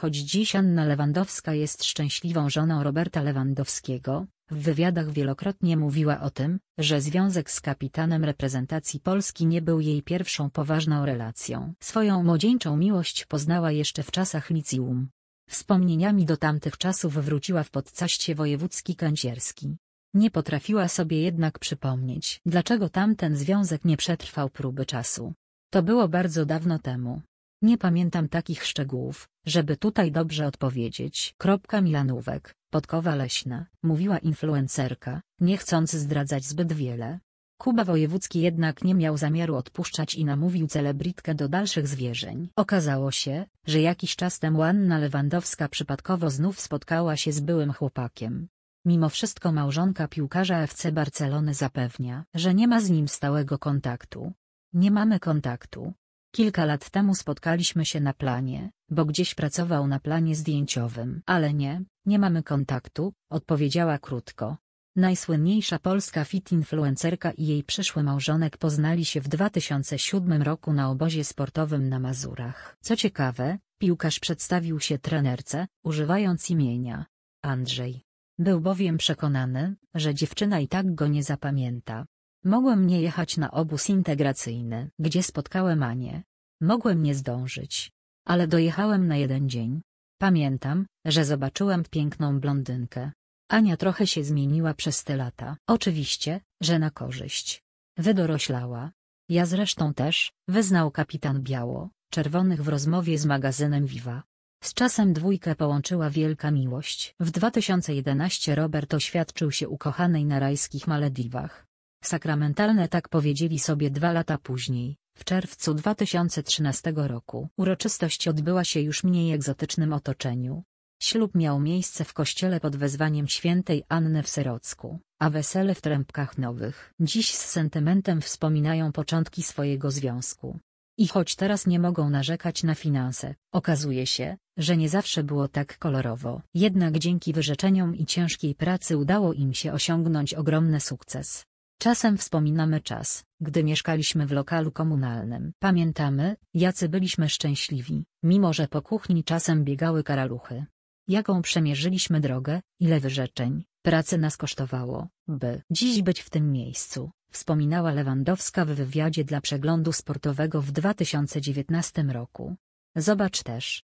Choć dziś Anna Lewandowska jest szczęśliwą żoną Roberta Lewandowskiego, w wywiadach wielokrotnie mówiła o tym, że związek z kapitanem reprezentacji Polski nie był jej pierwszą poważną relacją. Swoją młodzieńczą miłość poznała jeszcze w czasach liceum. Wspomnieniami do tamtych czasów wróciła w podcaście wojewódzki kancierski. Nie potrafiła sobie jednak przypomnieć, dlaczego tamten związek nie przetrwał próby czasu. To było bardzo dawno temu, nie pamiętam takich szczegółów, żeby tutaj dobrze odpowiedzieć. Kropka Milanówek, Podkowa Leśna, mówiła influencerka, nie chcąc zdradzać zbyt wiele. Kuba Wojewódzki jednak nie miał zamiaru odpuszczać i namówił celebritkę do dalszych zwierzeń. Okazało się, że jakiś czas temu Anna Lewandowska przypadkowo znów spotkała się z byłym chłopakiem. Mimo wszystko małżonka piłkarza FC Barcelony zapewnia, że nie ma z nim stałego kontaktu. Nie mamy kontaktu, Kilka lat temu spotkaliśmy się na planie, bo gdzieś pracował na planie zdjęciowym. Ale nie, nie mamy kontaktu, odpowiedziała krótko. Najsłynniejsza polska fit influencerka i jej przyszły małżonek poznali się w 2007 roku na obozie sportowym na Mazurach. Co ciekawe, piłkarz przedstawił się trenerce, używając imienia Andrzej. Był bowiem przekonany, że dziewczyna i tak go nie zapamięta. Mogłem nie jechać na obóz integracyjny, gdzie spotkałem Anię. Mogłem nie zdążyć. Ale dojechałem na jeden dzień. Pamiętam, że zobaczyłem piękną blondynkę. Ania trochę się zmieniła przez te lata. Oczywiście, że na korzyść. Wydoroślała. Ja zresztą też, wyznał kapitan Biało, czerwonych w rozmowie z magazynem Viva. Z czasem dwójkę połączyła wielka miłość. W 2011 Robert oświadczył się ukochanej na rajskich Malediwach. Sakramentalne tak powiedzieli sobie dwa lata później, w czerwcu 2013 roku. Uroczystość odbyła się już mniej egzotycznym otoczeniu. Ślub miał miejsce w kościele pod wezwaniem świętej Anny w Serocku, a wesele w Trębkach Nowych. Dziś z sentymentem wspominają początki swojego związku. I choć teraz nie mogą narzekać na finanse, okazuje się, że nie zawsze było tak kolorowo. Jednak dzięki wyrzeczeniom i ciężkiej pracy udało im się osiągnąć ogromny sukces. Czasem wspominamy czas, gdy mieszkaliśmy w lokalu komunalnym. Pamiętamy, jacy byliśmy szczęśliwi, mimo że po kuchni czasem biegały karaluchy. Jaką przemierzyliśmy drogę, ile wyrzeczeń, pracy nas kosztowało, by dziś być w tym miejscu, wspominała Lewandowska w wywiadzie dla przeglądu sportowego w 2019 roku. Zobacz też,